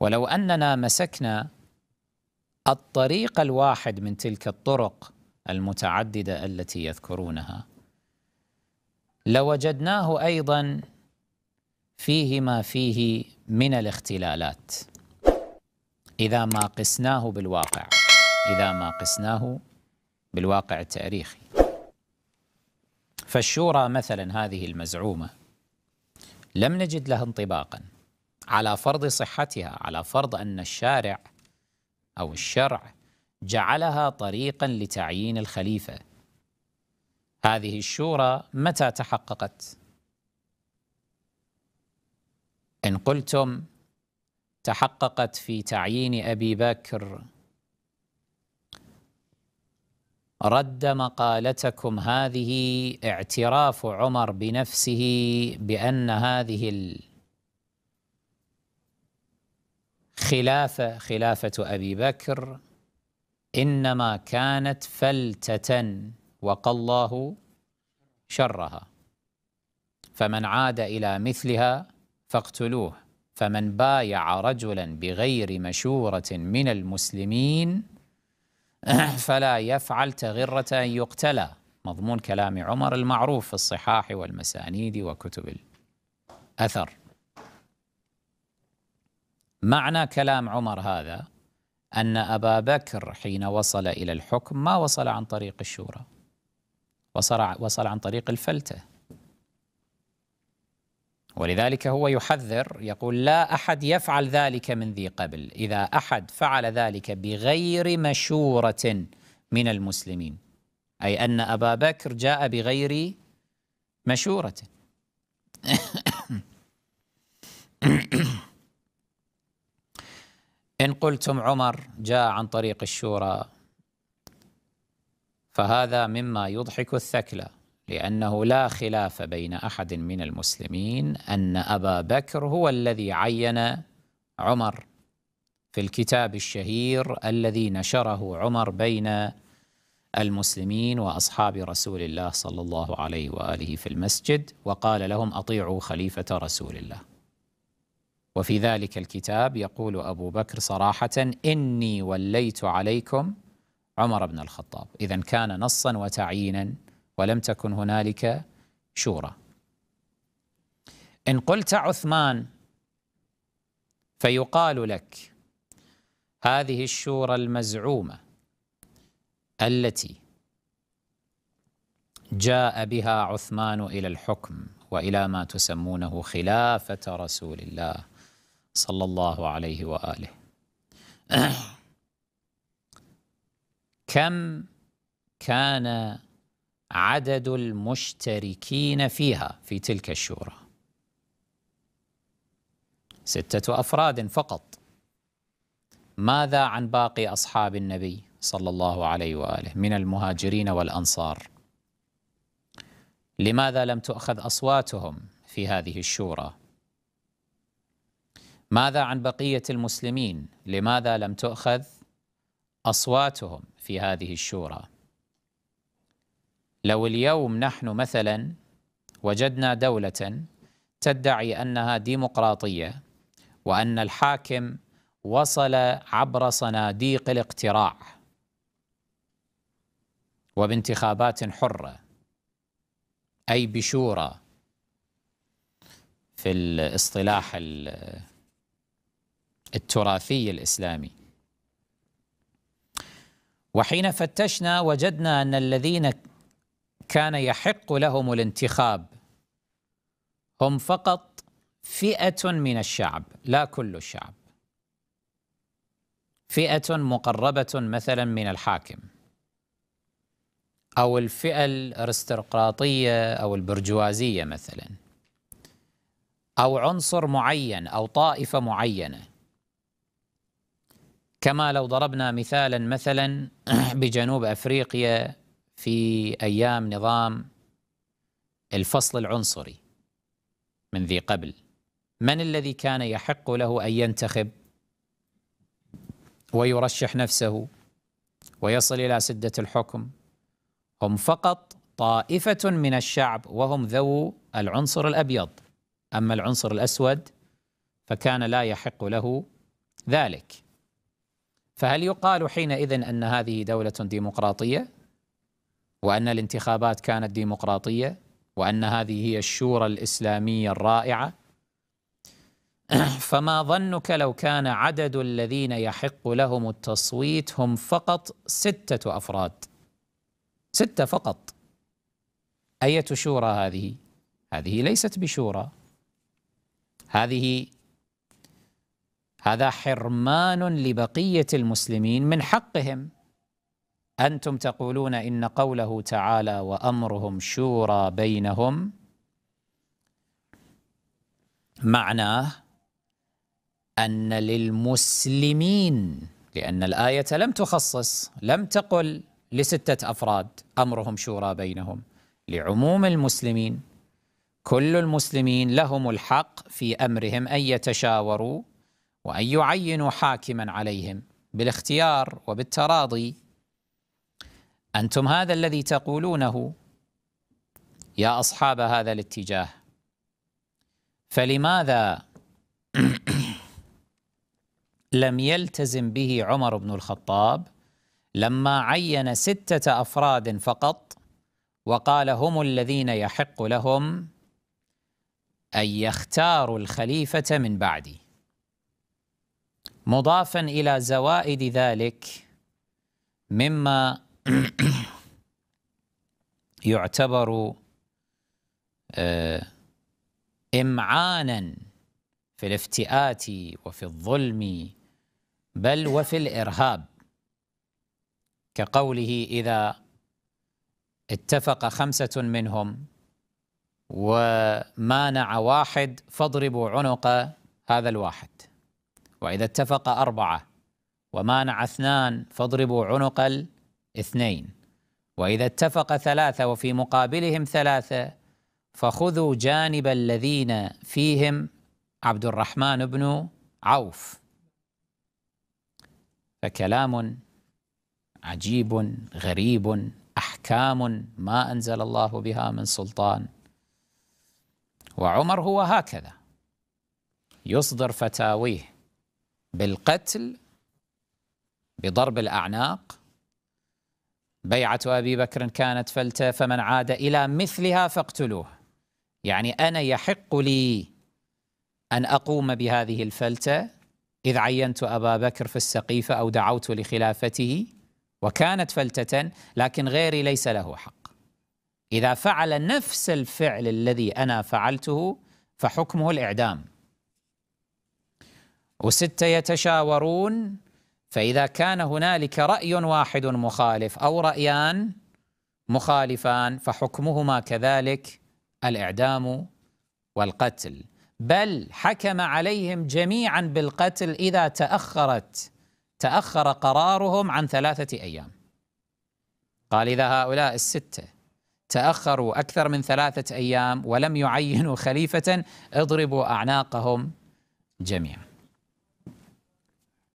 ولو أننا مسكنا الطريق الواحد من تلك الطرق المتعددة التي يذكرونها لوجدناه أيضا فيه ما فيه من الاختلالات إذا ما قسناه بالواقع إذا ما قسناه بالواقع التاريخي فالشورى مثلا هذه المزعومة لم نجد لها انطباقا على فرض صحتها على فرض ان الشارع او الشرع جعلها طريقا لتعيين الخليفه هذه الشورى متى تحققت ان قلتم تحققت في تعيين ابي بكر رد مقالتكم هذه اعتراف عمر بنفسه بان هذه الخلافة خلافة أبي بكر إنما كانت فلتة وقى الله شرها فمن عاد إلى مثلها فاقتلوه فمن بايع رجلا بغير مشورة من المسلمين فلا يفعل تغرة أن يقتلى مضمون كلام عمر المعروف في الصحاح والمسانيد وكتب الأثر معنى كلام عمر هذا أن أبا بكر حين وصل إلى الحكم ما وصل عن طريق الشورى وصل وصل عن طريق الفلتة ولذلك هو يحذر يقول لا أحد يفعل ذلك من ذي قبل إذا أحد فعل ذلك بغير مشورة من المسلمين أي أن أبا بكر جاء بغير مشورة إن قلتم عمر جاء عن طريق الشورى فهذا مما يضحك الثكلى لأنه لا خلاف بين أحد من المسلمين أن أبا بكر هو الذي عين عمر في الكتاب الشهير الذي نشره عمر بين المسلمين وأصحاب رسول الله صلى الله عليه وآله في المسجد وقال لهم أطيعوا خليفة رسول الله وفي ذلك الكتاب يقول أبو بكر صراحة إني وليت عليكم عمر بن الخطاب إذا كان نصا وتعيينا ولم تكن هنالك شورى إن قلت عثمان فيقال لك هذه الشورى المزعومة التي جاء بها عثمان إلى الحكم وإلى ما تسمونه خلافة رسول الله صلى الله عليه واله كم كان عدد المشتركين فيها في تلك الشورى ستة أفراد فقط ماذا عن باقي أصحاب النبي صلى الله عليه وآله من المهاجرين والأنصار لماذا لم تؤخذ أصواتهم في هذه الشورى ماذا عن بقية المسلمين؟ لماذا لم تؤخذ أصواتهم في هذه الشورى؟ لو اليوم نحن مثلا وجدنا دولة تدعي أنها ديمقراطية وأن الحاكم وصل عبر صناديق الاقتراع وبانتخابات حرة أي بشورى في الاصطلاح التراثي الاسلامي. وحين فتشنا وجدنا ان الذين كان يحق لهم الانتخاب هم فقط فئه من الشعب لا كل الشعب. فئه مقربه مثلا من الحاكم. او الفئه الارستقراطيه او البرجوازيه مثلا. او عنصر معين او طائفه معينه كما لو ضربنا مثالا مثلا بجنوب افريقيا في ايام نظام الفصل العنصري من ذي قبل من الذي كان يحق له ان ينتخب ويرشح نفسه ويصل الى سده الحكم هم فقط طائفه من الشعب وهم ذو العنصر الابيض اما العنصر الاسود فكان لا يحق له ذلك فهل يقال حينئذ أن هذه دولة ديمقراطية وأن الانتخابات كانت ديمقراطية وأن هذه هي الشورى الإسلامية الرائعة فما ظنك لو كان عدد الذين يحق لهم التصويت هم فقط ستة أفراد ستة فقط أية شورى هذه؟ هذه ليست بشورى هذه هذا حرمان لبقيه المسلمين من حقهم انتم تقولون ان قوله تعالى وامرهم شورى بينهم معناه ان للمسلمين لان الايه لم تخصص لم تقل لسته افراد امرهم شورى بينهم لعموم المسلمين كل المسلمين لهم الحق في امرهم ان يتشاوروا وأن يعينوا حاكما عليهم بالاختيار وبالتراضي أنتم هذا الذي تقولونه يا أصحاب هذا الاتجاه فلماذا لم يلتزم به عمر بن الخطاب لما عين ستة أفراد فقط وقال هم الذين يحق لهم أن يختاروا الخليفة من بعدي مضافا إلى زوائد ذلك مما يعتبر آه، إمعانا في الافتئات وفي الظلم بل وفي الإرهاب كقوله إذا اتفق خمسة منهم ومانع واحد فاضربوا عنق هذا الواحد وإذا اتفق أربعة ومانع اثنان فاضربوا عنق الاثنين وإذا اتفق ثلاثة وفي مقابلهم ثلاثة فخذوا جانب الذين فيهم عبد الرحمن بن عوف فكلام عجيب غريب احكام ما انزل الله بها من سلطان وعمر هو هكذا يصدر فتاويه بالقتل بضرب الأعناق بيعة أبي بكر كانت فلتة فمن عاد إلى مثلها فاقتلوه يعني أنا يحق لي أن أقوم بهذه الفلتة إذ عينت أبا بكر في السقيفة أو دعوت لخلافته وكانت فلتة لكن غيري ليس له حق إذا فعل نفس الفعل الذي أنا فعلته فحكمه الإعدام وستة يتشاورون فإذا كان هنالك رأي واحد مخالف أو رأيان مخالفان فحكمهما كذلك الإعدام والقتل بل حكم عليهم جميعا بالقتل إذا تأخرت تأخر قرارهم عن ثلاثة أيام قال إذا هؤلاء الستة تأخروا أكثر من ثلاثة أيام ولم يعينوا خليفة اضربوا أعناقهم جميعا